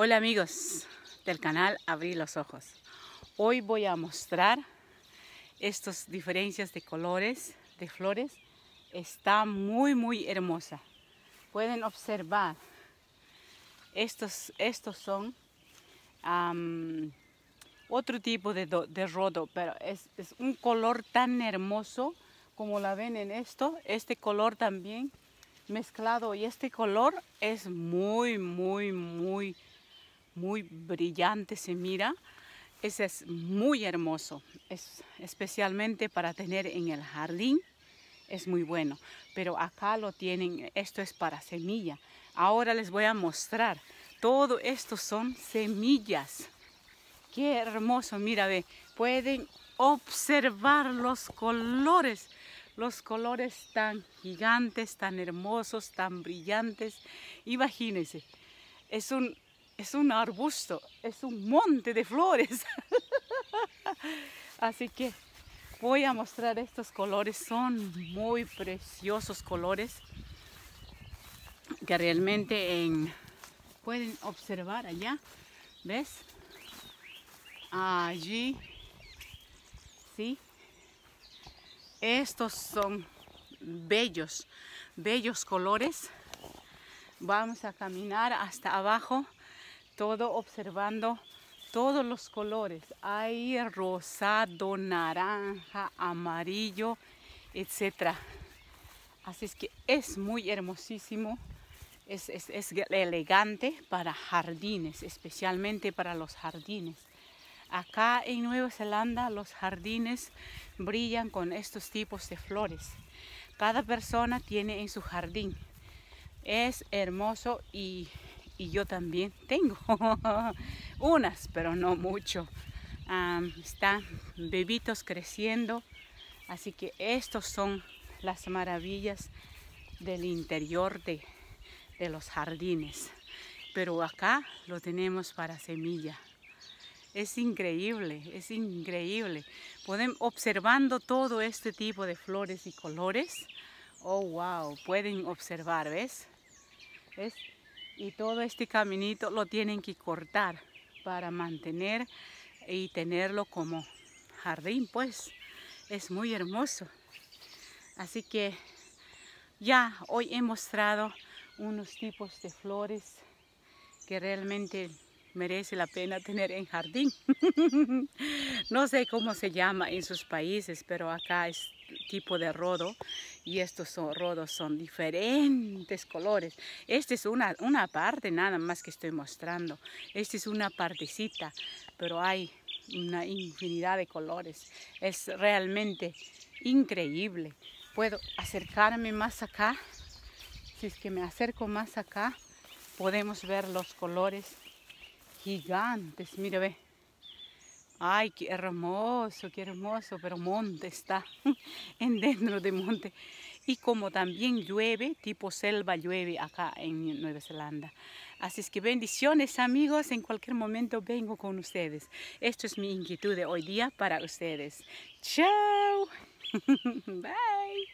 Hola amigos del canal Abrir los Ojos. Hoy voy a mostrar estas diferencias de colores de flores. Está muy muy hermosa. Pueden observar. Estos, estos son otro tipo de, de rodo, pero es, un color tan hermoso como la ven en esto. Este color también mezclado y este color es muy muy muy muy brillante se mira. Ese es muy hermoso, es especialmente para tener en el jardín, es muy bueno. Pero acá lo tienen, esto es para semilla. Ahora les voy a mostrar, todo esto son semillas. Qué hermoso, mira, ve, pueden observar los colores los colores tan gigantes, tan hermosos, tan brillantes. Imagínense, es un es un arbusto, es un monte de flores. Así que voy a mostrar estos colores, son muy preciosos colores que realmente pueden observar allá, ¿ves? Allí, ¿sí? Estos son bellos, bellos colores. Vamos a caminar hasta abajo todo observando todos los colores. Hay rosado, naranja, amarillo, etc. Así es que es muy hermosísimo. Es, es, es, elegante para jardines, especialmente para los jardines. Acá en Nueva Zelanda los jardines brillan con estos tipos de flores. Cada persona tiene en su jardín. Es hermoso y y yo también tengo unas, pero no mucho. están bebitos creciendo, así que estos son las maravillas del interior de, de los jardines. Pero acá lo tenemos para semilla. Es increíble, es increíble. Pueden, observando todo este tipo de flores y colores, oh wow, pueden observar, ¿ves? ¿Ves? y todo este caminito lo tienen que cortar para mantener y tenerlo como jardín pues es muy hermoso así que ya hoy he mostrado unos tipos de flores que realmente merece la pena tener en jardín no sé cómo se llama en sus países, pero acá es tipo de rodo y estos son, rodos son diferentes colores. Esta es una, una parte nada más que estoy mostrando. Esta es una partecita, pero hay una infinidad de colores. Es realmente increíble. Puedo acercarme más acá. Si es que me acerco más acá, podemos ver los colores gigantes. Mira, ve. Ay, qué hermoso, qué hermoso, pero monte está, en dentro de monte. Y como también llueve, tipo selva llueve acá en Nueva Zelanda. Así es que bendiciones amigos, en cualquier momento vengo con ustedes. Esto es mi inquietud de hoy día para ustedes. Chao. Bye.